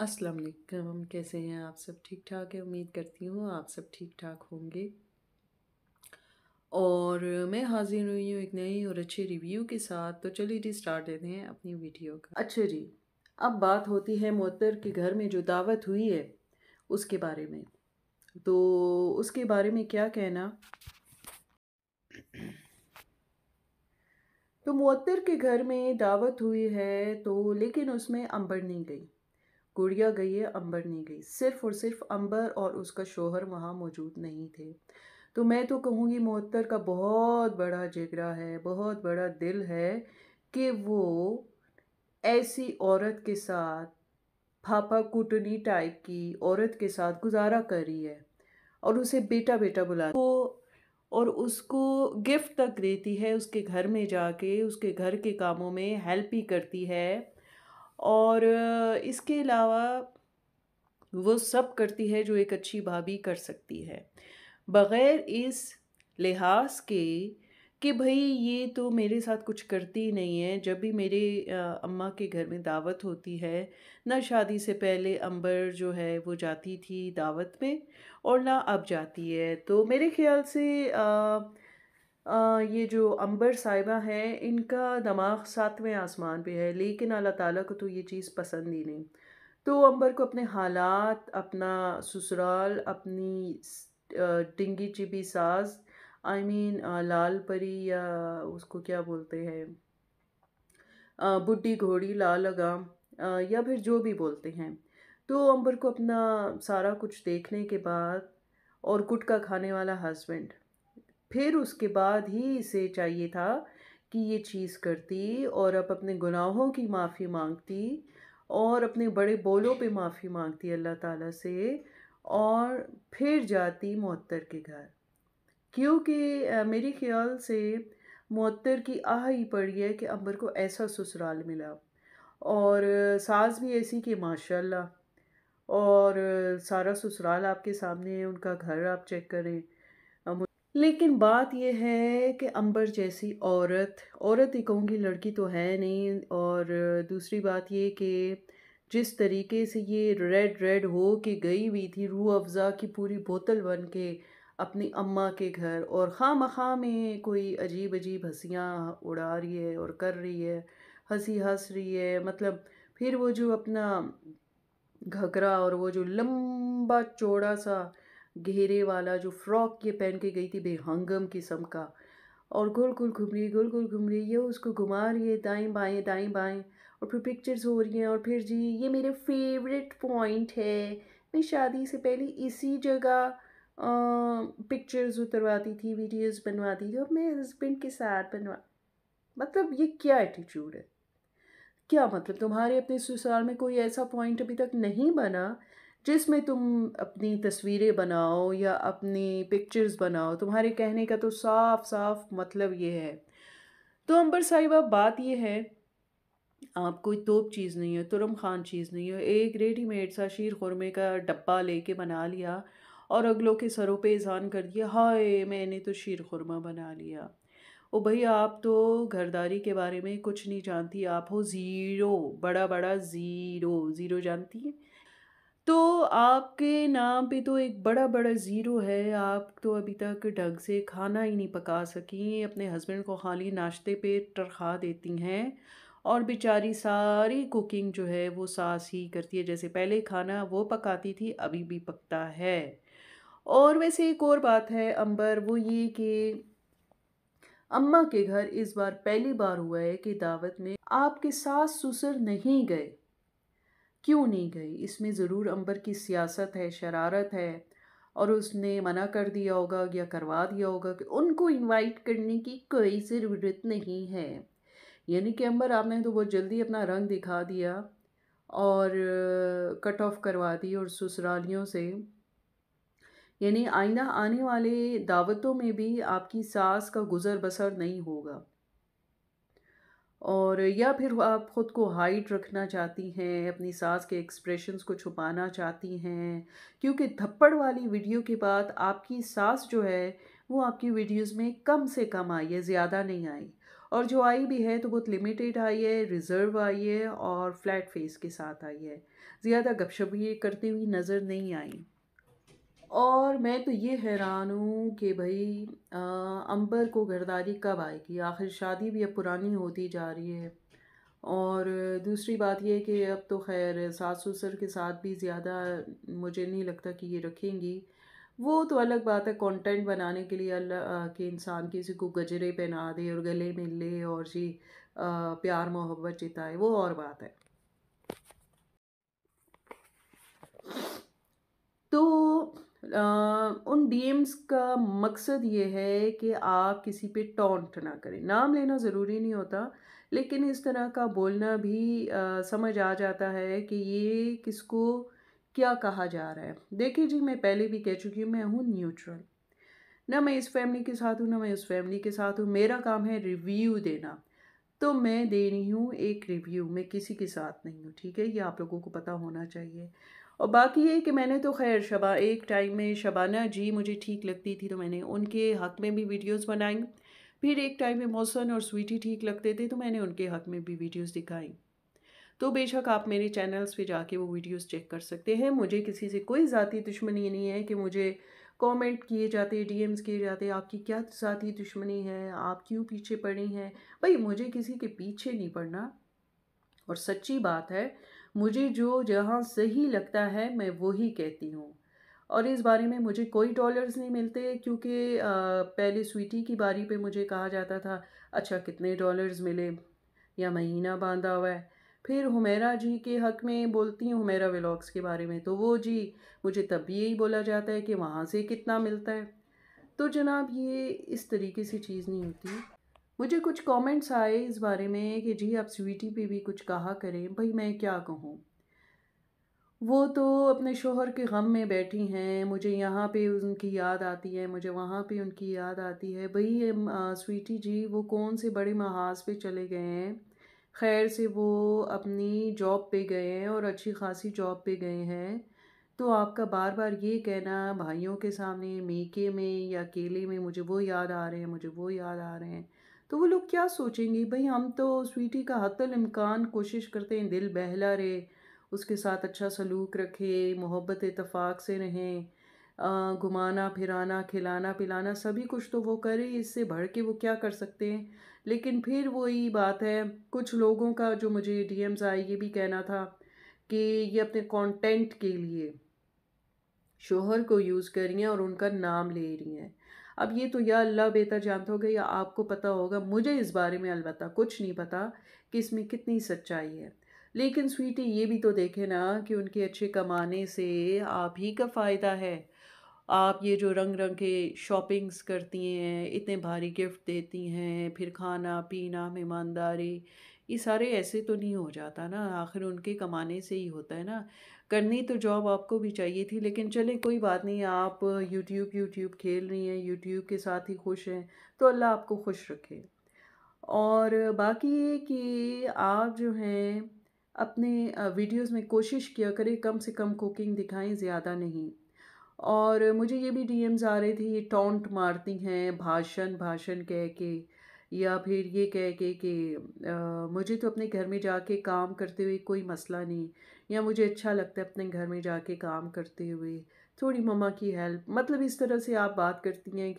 अस्सलाम वालेकुम कैसे हैं आप सब ठीक ठाक है उम्मीद करती हूँ आप सब ठीक ठाक होंगे और मैं हाजिर हुई हूँ एक नई और अच्छे रिव्यू के साथ तो चलिए जी स्टार्ट देते हैं अपनी वीडियो का अच्छा जी अब बात होती है मोतर के घर में जो दावत हुई है उसके बारे में तो उसके बारे में क्या कहना तो मोतर के घर में दावत हुई है तो लेकिन उसमें अंबर नहीं गई गुड़िया गई है अंबर नहीं गई सिर्फ और सिर्फ अंबर और उसका शोहर वहाँ मौजूद नहीं थे तो मैं तो कहूँगी मोहत्तर का बहुत बड़ा जिगरा है बहुत बड़ा दिल है कि वो ऐसी औरत के साथ फापा कुटनी टाइप की औरत के साथ गुजारा कर रही है और उसे बेटा बेटा बुला वो और उसको गिफ्ट तक देती है उसके घर में जाके उसके घर के कामों में हेल्प ही करती है और इसके अलावा वो सब करती है जो एक अच्छी भाभी कर सकती है बग़ैर इस लिहाज के कि भाई ये तो मेरे साथ कुछ करती नहीं है जब भी मेरे अम्मा के घर में दावत होती है ना शादी से पहले अंबर जो है वो जाती थी दावत में और ना अब जाती है तो मेरे ख्याल से आ, ये जो अंबर साहिबा हैं इनका दिमाग सातवें आसमान पे है लेकिन अल्लाह ताला को तो ये चीज़ पसंद ही नहीं तो अंबर को अपने हालात अपना ससुराल अपनी डिंगी चिबी साज़ आई I मीन mean, लाल परी या उसको क्या बोलते हैं बुढ़ी घोड़ी लाल लगाम या फिर जो भी बोलते हैं तो अंबर को अपना सारा कुछ देखने के बाद और गुटका खाने वाला हस्बैंड फिर उसके बाद ही इसे चाहिए था कि ये चीज़ करती और अब अपने गुनाहों की माफ़ी मांगती और अपने बड़े बोलों पे माफ़ी मांगती अल्लाह ताला से और फिर जाती मअतर के घर क्योंकि मेरे ख्याल से मअतर की आह ही पड़ी है कि अंबर को ऐसा ससुराल मिला और सास भी ऐसी कि माशाल्लाह और सारा ससुराल आपके सामने है उनका घर आप चेक करें लेकिन बात यह है कि अंबर जैसी औरत औरत ही कहूँगी लड़की तो है नहीं और दूसरी बात ये कि जिस तरीके से ये रेड रेड हो के गई हुई थी रूह अफ़ज़ा की पूरी बोतल बन के अपनी अम्मा के घर और खाम खा में कोई अजीब अजीब हंसियाँ उड़ा रही है और कर रही है हंसी हंस रही है मतलब फिर वो जो अपना घघरा और वो जो लंबा चौड़ा सा घेरे वाला जो फ्रॉक ये पहन के गई थी बेहंगम किस्म का और गोल गोल घूम रही गोल गोल घूम रही है उसको घुमा रही है दाएँ बाएँ दाएँ बाएँ और फिर पिक्चर्स हो रही हैं और फिर जी ये मेरे फेवरेट पॉइंट है मैं शादी से पहले इसी जगह पिक्चर्स उतरवाती थी वीडियोस बनवाती थी और मैं हस्बैंड के साथ बनवा मतलब ये क्या एटीट्यूड है क्या मतलब तुम्हारे अपने ससुराल में कोई ऐसा पॉइंट अभी तक नहीं बना जिसमें तुम अपनी तस्वीरें बनाओ या अपनी पिक्चर्स बनाओ तुम्हारे कहने का तो साफ साफ मतलब ये है तो अंबर साहिबा बात ये है आप कोई तोप चीज़ नहीं हो तुरम खान चीज़ नहीं हो एक रेडीमेड सा शीर खुरमे का डब्बा लेके बना लिया और अगलों के सरों पे इजान कर दिया हाय मैंने तो शीर खुरमा बना लिया ओ भाई आप तो घरदारी के बारे में कुछ नहीं जानती आप हो ज़ीरो बड़ा बड़ा ज़ीरो ज़ीरो जानती है तो आपके नाम पे तो एक बड़ा बड़ा ज़ीरो है आप तो अभी तक ढंग से खाना ही नहीं पका सकी अपने हस्बैंड को खाली नाश्ते पे तरखा देती हैं और बेचारी सारी कुकिंग जो है वो सास ही करती है जैसे पहले खाना वो पकाती थी अभी भी पकता है और वैसे एक और बात है अंबर वो ये कि अम्मा के घर इस बार पहली बार हुआ है कि दावत में आपके सास ससुर नहीं गए क्यों नहीं गई इसमें ज़रूर अंबर की सियासत है शरारत है और उसने मना कर दिया होगा या करवा दिया होगा कि उनको इनवाइट करने की कोई ज़रूरत नहीं है यानी कि अंबर आपने तो बहुत जल्दी अपना रंग दिखा दिया और कट ऑफ करवा दी और ससुरालियों से यानी आइंदा आने वाले दावतों में भी आपकी सास का गुज़र बसर नहीं होगा और या फिर आप ख़ुद को हाइड रखना चाहती हैं अपनी सांस के एक्सप्रेशंस को छुपाना चाहती हैं क्योंकि थप्पड़ वाली वीडियो के बाद आपकी सांस जो है वो आपकी वीडियोस में कम से कम आई है ज़्यादा नहीं आई और जो आई भी है तो बहुत लिमिटेड आई है रिज़र्व आई है और फ्लैट फेस के साथ आई है ज़्यादा गपशप करती हुई नज़र नहीं आई और मैं तो ये हैरान हूँ कि भाई आ, अंबर को घरदारी कब आएगी आखिर शादी भी अब पुरानी होती जा रही है और दूसरी बात यह कि अब तो खैर सास ससुर के साथ भी ज़्यादा मुझे नहीं लगता कि ये रखेंगी वो तो अलग बात है कंटेंट बनाने के लिए अल्लाह के इंसान किसी को गजरे पहना दे और गले मिल ले और जी आ, प्यार मोहब्बत जिताए वो और बात है उन डीएम्स का मकसद ये है कि आप किसी पे टॉन्ट ना करें नाम लेना ज़रूरी नहीं होता लेकिन इस तरह का बोलना भी आ, समझ आ जाता है कि ये किसको क्या कहा जा रहा है देखिए जी मैं पहले भी कह चुकी हूँ मैं हूँ न्यूट्रल ना मैं इस फैमिली के साथ हूँ ना मैं उस फैमिली के साथ हूँ मेरा काम है रिव्यू देना तो मैं दे रही हूँ एक रिव्यू मैं किसी के साथ नहीं हूँ ठीक है ये आप लोगों को पता होना चाहिए और बाकी ये कि मैंने तो खैर शबा एक टाइम में शबाना जी मुझे ठीक लगती थी तो मैंने उनके हक़ में भी वीडियोस बनाई फिर एक टाइम में मौसन और स्वीटी ठीक लगते थे तो मैंने उनके हक़ में भी वीडियोस दिखाई तो बेशक आप मेरे चैनल्स पे जाके वो वीडियोस चेक कर सकते हैं मुझे किसी से कोई ज़ाती दुश्मनी नहीं है कि मुझे कॉमेंट किए जाते डी किए जाते आपकी क्या ज़ाती दुश्मनी है आप क्यों पीछे पड़ी हैं भाई मुझे किसी के पीछे नहीं पड़ना और सच्ची बात है मुझे जो जहाँ सही लगता है मैं वही कहती हूँ और इस बारे में मुझे कोई डॉलर्स नहीं मिलते क्योंकि पहले स्वीटी की बारी पे मुझे कहा जाता था अच्छा कितने डॉलर्स मिले या महीना बांधा हुआ है फिर हुमेरा जी के हक़ में बोलती हूँ हुमेरा व्लॉग्स के बारे में तो वो जी मुझे तब भी यही बोला जाता है कि वहाँ से कितना मिलता है तो जनाब ये इस तरीके से चीज़ नहीं होती मुझे कुछ कमेंट्स आए इस बारे में कि जी आप स्वीटी पे भी कुछ कहा करें भाई मैं क्या कहूँ वो तो अपने शोहर के गम में बैठी हैं मुझे यहाँ पे उनकी याद आती है मुझे वहाँ पे उनकी याद आती है भाई स्वीटी जी वो कौन से बड़े महाज पे चले गए हैं खैर से वो अपनी जॉब पे गए हैं और अच्छी खासी जॉब पे गए हैं तो आपका बार बार ये कहना भाइयों के सामने मेके में या केले में मुझे वो याद आ रहे हैं मुझे वो याद आ रहे हैं तो वो लोग क्या सोचेंगे भाई हम तो स्वीटी का हतल इम्कान कोशिश करते हैं दिल बहला रहे उसके साथ अच्छा सलूक रखे मोहब्बत इतफाक़ से रहें घुमाना फिराना खिलाना पिलाना सभी कुछ तो वो करे इससे बढ़ के वो क्या कर सकते हैं लेकिन फिर वही बात है कुछ लोगों का जो मुझे डी एम्स आए ये भी कहना था कि ये अपने कंटेंट के लिए शोहर को यूज़ कर रही हैं और उनका नाम ले रही हैं अब ये तो या अल्लाह बेहतर जानते होगा या आपको पता होगा मुझे इस बारे में अलबत् कुछ नहीं पता कि इसमें कितनी सच्चाई है लेकिन स्वीटी ये भी तो देखे ना कि उनके अच्छे कमाने से आप ही का फ़ायदा है आप ये जो रंग रंग के शॉपिंग्स करती हैं इतने भारी गिफ्ट देती हैं फिर खाना पीना मेहमानदारी ये सारे ऐसे तो नहीं हो जाता ना आखिर उनके कमाने से ही होता है ना करनी तो जॉब आपको भी चाहिए थी लेकिन चलें कोई बात नहीं आप यूट्यूब यूट्यूब खेल रही हैं यूट्यूब के साथ ही खुश हैं तो अल्लाह आपको खुश रखे और बाकी ये कि आप जो हैं अपने वीडियोस में कोशिश किया करें कम से कम कुकिंग दिखाएं ज़्यादा नहीं और मुझे ये भी डीएम्स आ रहे थे ये टोंट मारती हैं भाषण भाषण कह के या फिर ये कह के कि मुझे तो अपने घर में जाके काम करते हुए कोई मसला नहीं या मुझे अच्छा लगता है अपने घर में जाके काम करते हुए थोड़ी मम्मा की हेल्प मतलब इस तरह से आप बात करती हैं